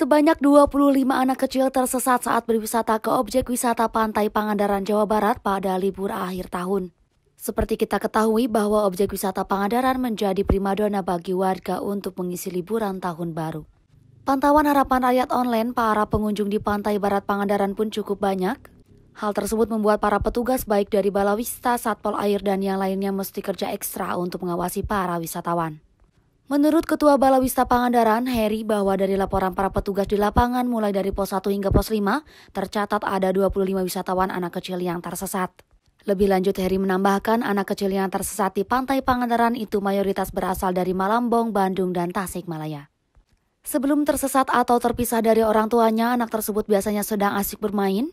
Sebanyak 25 anak kecil tersesat saat berwisata ke objek wisata Pantai Pangandaran Jawa Barat pada libur akhir tahun. Seperti kita ketahui bahwa objek wisata Pangandaran menjadi primadona bagi warga untuk mengisi liburan tahun baru. Pantauan harapan rakyat online para pengunjung di Pantai Barat Pangandaran pun cukup banyak. Hal tersebut membuat para petugas baik dari Balawista, Satpol Air, dan yang lainnya mesti kerja ekstra untuk mengawasi para wisatawan. Menurut Ketua Balawista Pangandaran, Heri, bahwa dari laporan para petugas di lapangan mulai dari pos 1 hingga pos 5, tercatat ada 25 wisatawan anak kecil yang tersesat. Lebih lanjut, Heri menambahkan anak kecil yang tersesat di pantai Pangandaran itu mayoritas berasal dari Malambong, Bandung, dan Tasikmalaya. Sebelum tersesat atau terpisah dari orang tuanya, anak tersebut biasanya sedang asik bermain.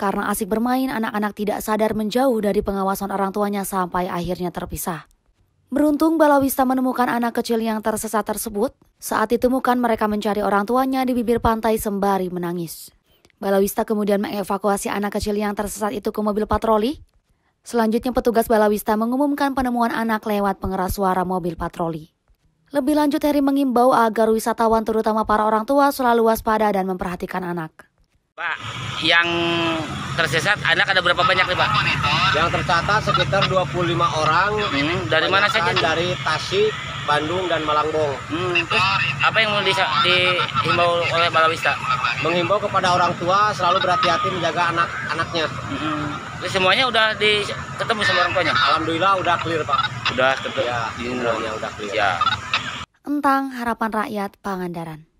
Karena asik bermain, anak-anak tidak sadar menjauh dari pengawasan orang tuanya sampai akhirnya terpisah. Beruntung Balawista menemukan anak kecil yang tersesat tersebut. Saat ditemukan mereka mencari orang tuanya di bibir pantai sembari menangis. Balawista kemudian mengevakuasi anak kecil yang tersesat itu ke mobil patroli. Selanjutnya petugas Balawista mengumumkan penemuan anak lewat pengeras suara mobil patroli. Lebih lanjut Heri mengimbau agar wisatawan terutama para orang tua selalu waspada dan memperhatikan anak. Pak, yang tersesat anak ada berapa banyak nih Pak? yang tercatat sekitar 25 orang hmm, dari mana saja dari Tasik Bandung dan Malangbong hmm, terus apa yang mau dihimbau oleh Balawista menghimbau kepada orang tua selalu berhati-hati menjaga anak-anaknya hmm, terus semuanya udah di, ketemu sama orang tuanya Alhamdulillah udah clear Pak udah ketemu ya, semuanya udah clear ya. Entang harapan rakyat Pangandaran